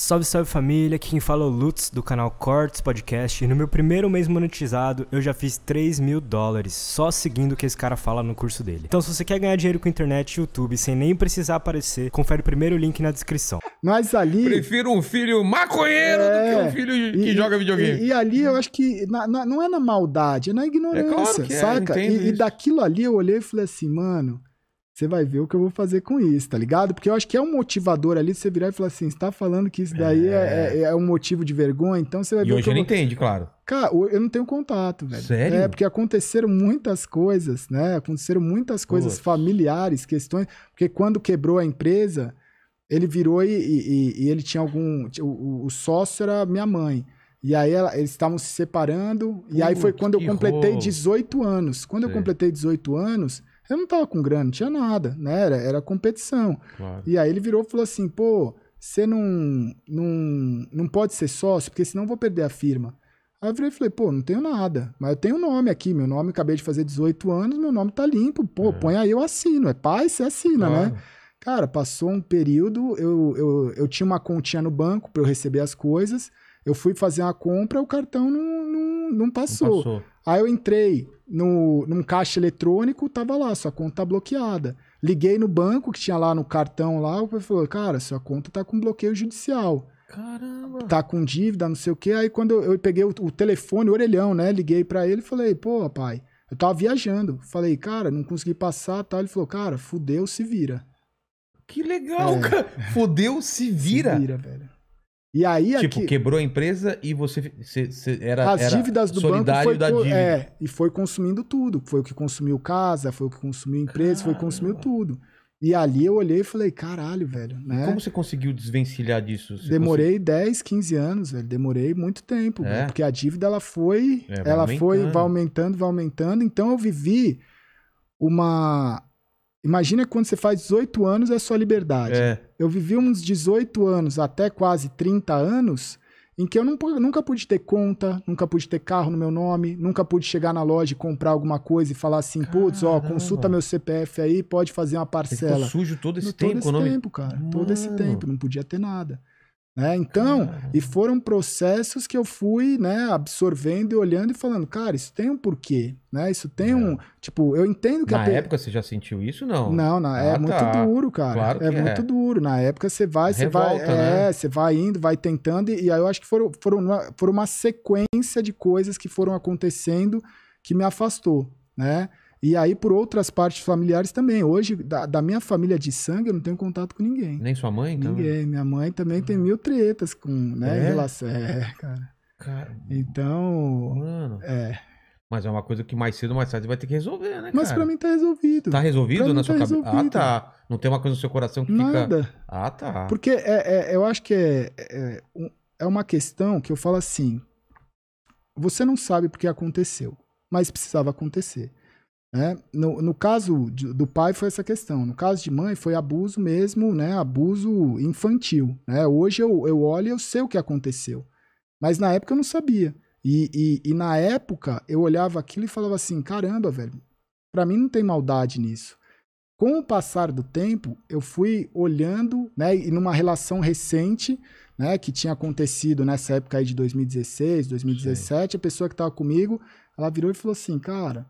Salve, salve família, aqui quem fala é o Lutz do canal Cortes Podcast e no meu primeiro mês monetizado eu já fiz 3 mil dólares só seguindo o que esse cara fala no curso dele. Então se você quer ganhar dinheiro com internet e YouTube sem nem precisar aparecer, confere o primeiro link na descrição. Mas ali... Prefiro um filho maconheiro é... do que um é. filho que e, joga videogame. E, e, ali eu acho que na, na, não é na maldade, é na ignorância, é claro é, saca? E, e daquilo ali eu olhei e falei assim, mano você vai ver o que eu vou fazer com isso, tá ligado? Porque eu acho que é um motivador ali você virar e falar assim, você tá falando que isso daí é, é, é, é um motivo de vergonha, então você vai e ver. E hoje ele vou... entende, claro. Cara, eu não tenho contato, velho. Sério? É, porque aconteceram muitas coisas, né? Aconteceram muitas coisas Poxa. familiares, questões. Porque quando quebrou a empresa, ele virou e, e, e ele tinha algum. O, o, sócio era minha mãe. E aí ela, eles estavam se separando. e aí foi quando eu completei rolo. 18 anos. Quando Sei. eu completei 18 anos eu não tava com grana, não tinha nada, né? Era, era competição. Claro. E aí ele virou e falou assim, pô, você não, não, não pode ser sócio, porque senão eu vou perder a firma. Aí eu virei e falei, pô, não tenho nada, mas eu tenho nome aqui, meu nome, acabei de fazer 18 anos, meu nome tá limpo, pô, é. põe aí, eu assino, é pai, você assina, né? claro. né? Cara, passou um período, eu, eu, eu tinha uma continha no banco para eu receber as coisas, eu fui fazer uma compra, o cartão não, não, não passou. não passou. Aí eu entrei, no, num caixa eletrônico, tava lá, sua conta tá bloqueada. Liguei no banco que tinha lá no cartão lá, o falou, cara, sua conta tá com bloqueio judicial. Caramba. Tá com dívida, não sei o quê. Aí quando eu, eu peguei o, o, telefone, o orelhão, né? Liguei para ele e falei, pô, pai, eu tava viajando. Falei, cara, não consegui passar, tal. Ele falou, cara, fudeu, se vira. Que legal, é. cara. Fudeu, se vira. Se vira, velho. E aí tipo, aqui, quebrou a empresa e você, você, você era as dívidas era do banco foi, da dívida. É, e foi consumindo tudo. Foi o que consumiu casa, foi o que consumiu empresa, Caramba. foi consumiu tudo. E ali eu olhei e falei, caralho, velho. Né? Como você conseguiu desvencilhar disso? Você demorei conseguiu... 10, 15 anos, velho. Demorei muito tempo, é? porque a dívida ela foi, é, ela aumentando. foi vai aumentando, vai aumentando. Então eu vivi uma Imagina quando você faz 18 anos é sua liberdade. É. Eu vivi uns 18 anos até quase 30 anos em que eu não, nunca pude ter conta, nunca pude ter carro no meu nome, nunca pude chegar na loja e comprar alguma coisa e falar assim, putz, ó, consulta meu CPF aí, pode fazer uma parcela. Ficou sujo todo esse no, tempo, né, todo esse tempo, cara. Mano. Todo esse tempo, não podia ter nada. Né? Então, ah. e foram processos que eu fui né, absorvendo e olhando e falando, cara, isso tem um porquê, né? Isso tem é. um. Tipo, eu entendo que. Na época você já sentiu isso, não? Não, na, é ah, é tá. muito duro, cara. Claro é, é muito duro. Na época você vai, você vai. É, né? É, você vai indo, vai tentando, e, e aí eu acho que foram, foram, uma, foram uma sequência de coisas que foram acontecendo que me afastou, né? E aí, por outras partes familiares também. Hoje, da, da, minha família de sangue, eu não tenho contato com ninguém. Nem sua mãe? Então? Ninguém. Minha mãe também tem hum. mil tretas com, né? É? Relação. É, é, cara. cara. Então. Mano. É. Mas é uma coisa que mais cedo ou mais tarde vai ter que resolver, né, cara? Mas pra mim tá resolvido. Tá resolvido pra na sua tá cabeça? Ah, tá. Não tem uma coisa no seu coração que Nada. fica... Ah, tá. Porque é, é eu acho que é, é, é uma questão que eu falo assim... Você não sabe porque aconteceu, mas precisava acontecer. Né? No, no caso de, do pai foi essa questão, no caso de mãe foi abuso mesmo, né? abuso infantil. Né? Hoje eu, eu olho e eu sei o que aconteceu, mas na época eu não sabia. E, e, e na época eu olhava aquilo e falava assim: caramba, velho, para mim não tem maldade nisso. Com o passar do tempo, eu fui olhando, né, e numa relação recente, né, que tinha acontecido nessa época aí de 2016, 2017, Sim. a pessoa que estava comigo, ela virou e falou assim: "Cara,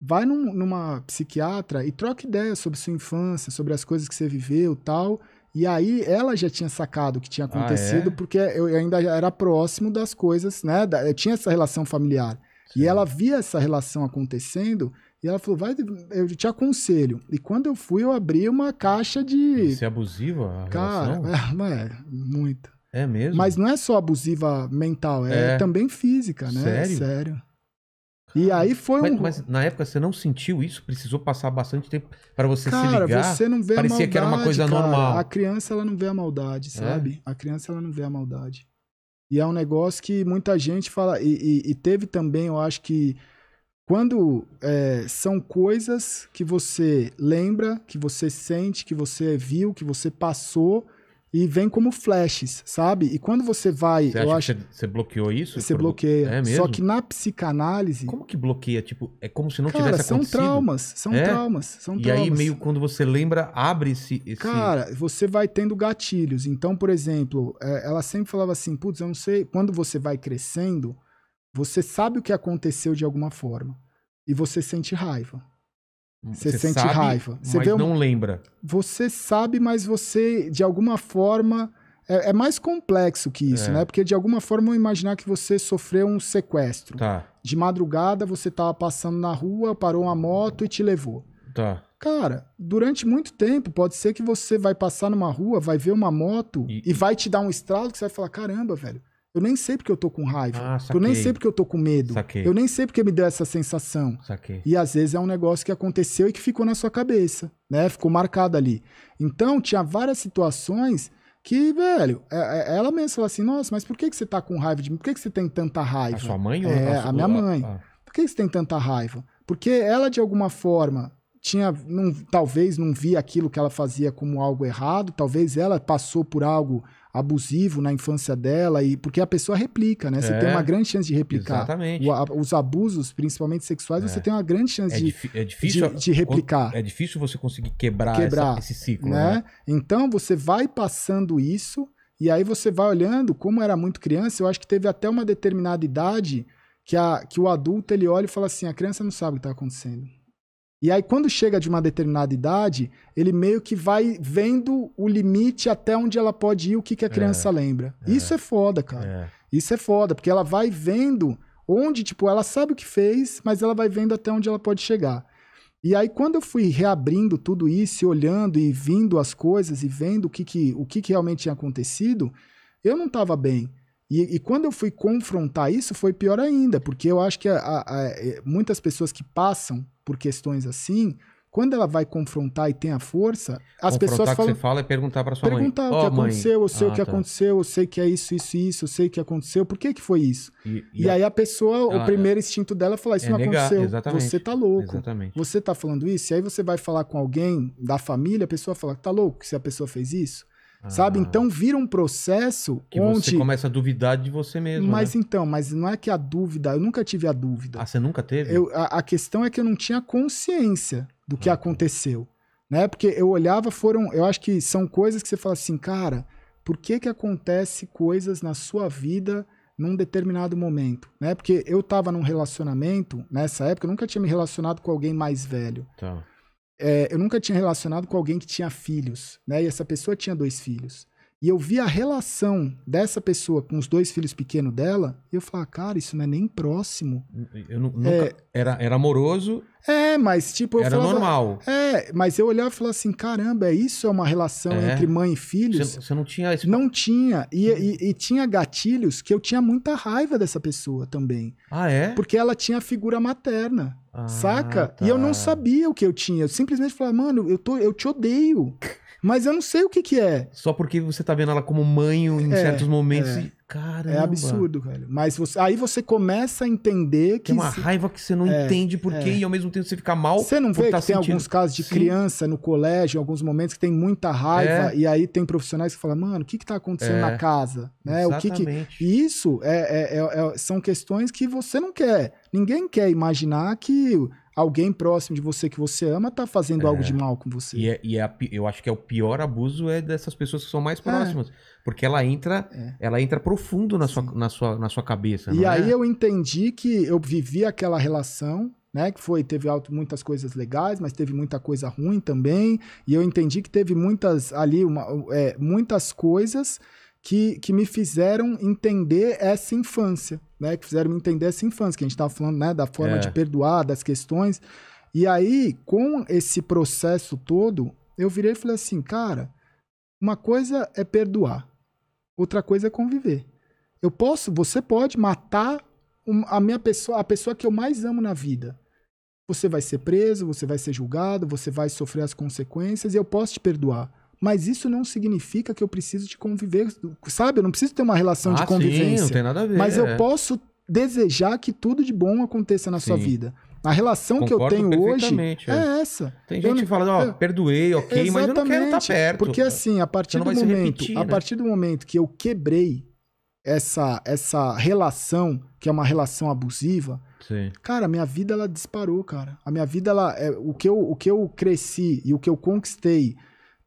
vai num, numa psiquiatra e troca ideia sobre sua infância, sobre as coisas que você viveu tal. E aí ela já tinha sacado o que tinha acontecido, ah, é? porque eu ainda era próximo das coisas, né? eu tinha essa relação familiar. Sim. E ela via essa relação acontecendo e ela falou: vai, eu te aconselho. E quando eu fui, eu abri uma caixa de. Isso é abusiva? Cara, é, é, muito. É mesmo? Mas não é só abusiva mental, é, é. também física, né? Sério? Sério. E aí foi mas, um. Mas na época você não sentiu isso? Precisou passar bastante tempo para você cara, se ligar? Você não vê Parecia a maldade, que era uma coisa cara. normal. A criança ela não vê a maldade, é? sabe? É? A criança ela não vê a maldade. E é um negócio que muita gente fala. E, e, e teve também, eu acho que quando é, são coisas que você lembra, que você sente, que você viu, que você passou e vem como flashes, sabe? E quando você vai, você eu acho que você bloqueou isso? Você por... bloqueia. É mesmo? Só que na psicanálise, como que bloqueia? Tipo, é como se não cara, tivesse são acontecido. Traumas, são é? traumas, são e traumas. E aí meio quando você lembra abre-se esse. Cara, você vai tendo gatilhos. Então, por exemplo, é, ela sempre falava assim, putz, eu não sei. Quando você vai crescendo, você sabe o que aconteceu de alguma forma e você sente raiva. Hum, você, você sente sabe, raiva. Você mas um... não lembra. Você sabe, mas você, de alguma forma. É, é mais complexo que isso, é. né? Porque de alguma forma eu imaginar que você sofreu um sequestro. Tá. De madrugada você estava passando na rua, parou uma moto e te levou. Tá. Cara, durante muito tempo, pode ser que você vai passar numa rua, vai ver uma moto e, e vai te dar um estralo que você vai falar: caramba, velho, eu nem sei porque eu tô com raiva. Ah, eu nem sei porque eu tô com medo. Saquei. Eu nem sei porque me deu essa sensação. Saquei. E às vezes é um negócio que aconteceu e que ficou na sua cabeça, né? Ficou marcado ali. Então, tinha várias situações que, velho, é, é, ela mesma falou assim: nossa, mas por que, que você tá com raiva de mim? Por que, que você tem tanta raiva? A sua mãe ou é, a minha mãe. Ah. Por que, que você tem tanta raiva? Porque ela, de alguma forma, tinha não, talvez não via aquilo que ela fazia como algo errado, talvez ela passou por algo abusivo na infância dela e porque a pessoa replica, né? Você é, tem uma grande chance de replicar. Exatamente. O, a, os abusos, principalmente sexuais, é. você tem uma grande chance é, de, é difícil, de, de, replicar. É difícil você conseguir quebrar, quebrar essa, esse ciclo, né? né? Então você vai passando isso e aí você vai olhando como era muito criança. Eu acho que teve até uma determinada idade que, a, que o adulto ele olha e fala assim, a criança não sabe o que está acontecendo. E aí, quando chega de uma determinada idade, ele meio que vai vendo o limite até onde ela pode ir, o que, que a é, criança é, lembra. É, Isso é foda, cara. É. Isso é foda, porque ela vai vendo onde, tipo, ela sabe o que fez, mas ela vai vendo até onde ela pode chegar. E aí, quando eu fui reabrindo tudo isso, e olhando e vindo as coisas e vendo o que, que, o que, que realmente tinha acontecido, eu não estava bem. E, e, quando eu fui confrontar isso, foi pior ainda, porque eu acho que a, a, a, é, muitas pessoas que passam por questões assim, quando ela vai confrontar e tem a força, as pessoas falam. que você fala é perguntar para sua perguntar mãe. Perguntar o que oh, aconteceu, eu sei ah, o que tá. aconteceu, eu sei que é isso, isso, isso, eu sei o que aconteceu, por que que foi isso? E, e, e aí a pessoa, ela, o primeiro instinto dela é falar: Isso é não negar, aconteceu, exatamente, você tá louco. Exatamente. Você tá falando isso, e aí você vai falar com alguém da família, a pessoa fala: Tá louco se a pessoa fez isso? Sabe? Ah. Então vira um processo que onde. Você começa a duvidar de você mesmo. Né? Mas né? então, mas não é que a dúvida, eu nunca tive a dúvida. Ah, você nunca teve? Eu, a, a questão é que eu não tinha consciência do que ah. Tá. aconteceu. Né? Porque eu olhava, foram. Eu acho que são coisas que você fala assim, cara, por que que acontece coisas na sua vida num determinado momento, né? Porque eu tava num relacionamento nessa época, eu nunca tinha me relacionado com alguém mais velho. Tá é, eu nunca tinha relacionado com alguém que tinha filhos, né? E essa pessoa tinha dois filhos. E eu vi a relação dessa pessoa com os dois filhos pequenos dela, e eu falava, cara, isso não é nem próximo. Eu nunca, é, era, era amoroso. É, mas tipo. Eu era falava, normal. É, mas eu olhava e falava assim: caramba, é isso é uma relação é. entre mãe e filhos? Você, não tinha esse... Não tinha. E, uhum. e, e, tinha gatilhos que eu tinha muita raiva dessa pessoa também. Ah, é? Porque ela tinha figura materna. Ah, saca? Tá. E eu não tá. sabia o que eu tinha. Eu simplesmente falava, mano, eu, tô, eu te odeio. Mas eu não sei o que que é. Só porque você tá vendo ela como mãe em é, certos momentos. É. É absurdo, velho. Mas você... aí você começa a entender que. Tem uma se... raiva que você não é, entende por quê é. e ao mesmo tempo você fica mal. Você não vê tá que tá tem sentindo... alguns casos de Sim. criança no colégio, em alguns momentos, que tem muita raiva é. e aí tem profissionais que falam, mano, o que que tá acontecendo na é. casa? Né? Exatamente. O que que... E isso é, são questões que você não quer. Ninguém quer imaginar que alguém próximo de você que você ama está fazendo é. algo de é. mal com você. E, é, e é a, eu acho que é o pior abuso é dessas pessoas que são mais é. próximas. Porque ela entra, é. ela entra profundo na sua, na, sua, na sua cabeça. E aí eu entendi que eu vivi aquela relação, né? Que foi, teve muitas coisas legais, mas teve muita coisa ruim também. E eu entendi que teve muitas ali, uma, muitas coisas que, que me fizeram entender essa infância, né? Que fizeram me entender essa infância, que a gente estava falando, né? Da forma é. de perdoar, das questões. E aí, com esse processo todo, eu virei e falei assim, cara, uma coisa é perdoar, outra coisa é conviver. Eu posso, você pode matar a minha pessoa, a pessoa que eu mais amo na vida. Você vai ser preso, você vai ser julgado, você vai sofrer as consequências e eu posso te perdoar mas isso não significa que eu preciso de conviver, sabe? Eu não preciso ter uma relação ah, de convivência. Sim, não tem nada a ver. Mas eu é. posso desejar que tudo de bom aconteça na sim. sua vida. A relação Concordo que eu tenho hoje é, é essa. Tem gente eu, que fala, ó, oh, perdoei, ok, mas eu não quero tá estar perto. Porque assim, a partir do momento, repetir, a né? partir do momento que eu quebrei essa essa relação, que é uma relação abusiva, Sim. cara, a minha vida ela disparou, cara. A minha vida ela é, o que eu o que eu cresci e o que eu conquistei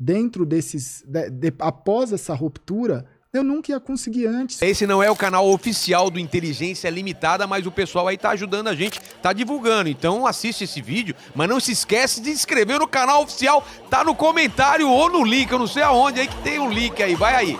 dentro desses. De, de, após essa ruptura, eu nunca ia conseguir antes. Esse não é o canal oficial do Inteligência Limitada, mas o pessoal aí tá ajudando a gente, tá divulgando. Então assiste esse vídeo, mas não se esquece de inscrever no canal oficial, tá no comentário ou no link, eu não sei aonde aí que tem um link aí, vai aí.